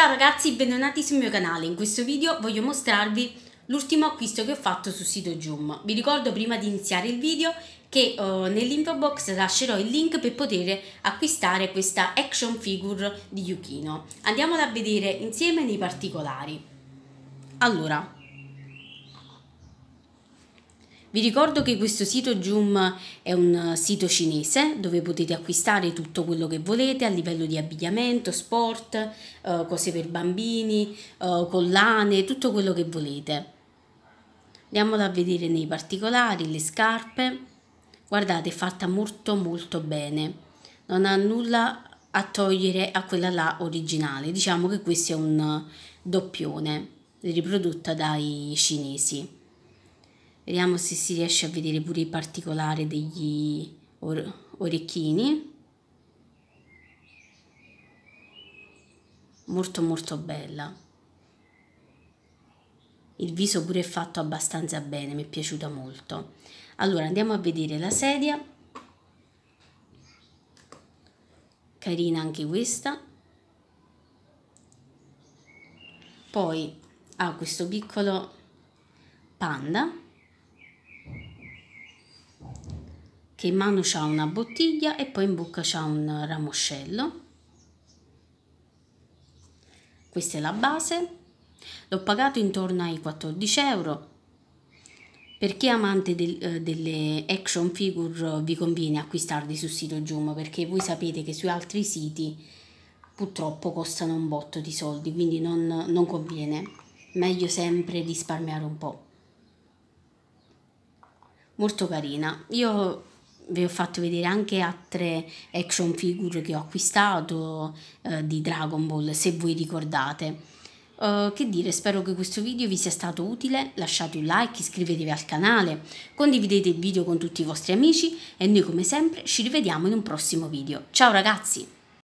Ciao ragazzi, benvenuti sul mio canale. In questo video voglio mostrarvi l'ultimo acquisto che ho fatto sul sito Joom. Vi ricordo prima di iniziare il video che uh, nell'info box lascerò il link per poter acquistare questa action figure di Yukino. Andiamola a vedere insieme nei particolari. Allora, vi ricordo che questo sito Joom è un eh, sito cinese dove potete acquistare tutto quello che volete a livello di abbigliamento, sport, eh, cose per bambini, eh, collane, tutto quello che volete. Andiamola a vedere nei particolari, le scarpe. Guardate, è fatta molto molto bene. Non ha nulla a togliere a quella là originale. Diciamo che questo è un doppione riprodotta dai cinesi. Vediamo se si riesce a vedere pure i particolari degli or orecchini. Molto molto bella. Il viso pure è fatto abbastanza bene, mi è piaciuta molto. Allora andiamo a vedere la sedia. Carina anche questa. Poi ha questo piccolo panda che in mano ha una bottiglia e poi in bocca ha un ramoscello. Questa è la base. L'ho pagato intorno ai 14 euro. Per chi è amante del, eh, delle action figure eh, vi conviene acquistarli sul sito Joom perché voi sapete che su altri siti purtroppo costano un botto di soldi, quindi non, non conviene. Meglio sempre risparmiare un po' molto carina. Io vi ho fatto vedere anche altre action figure che ho acquistato eh, di Dragon Ball se voi ricordate. Uh, che dire, spero che questo video vi sia stato utile, lasciate un like, iscrivetevi al canale, condividete il video con tutti i vostri amici e noi come sempre ci rivediamo in un prossimo video. Ciao ragazzi!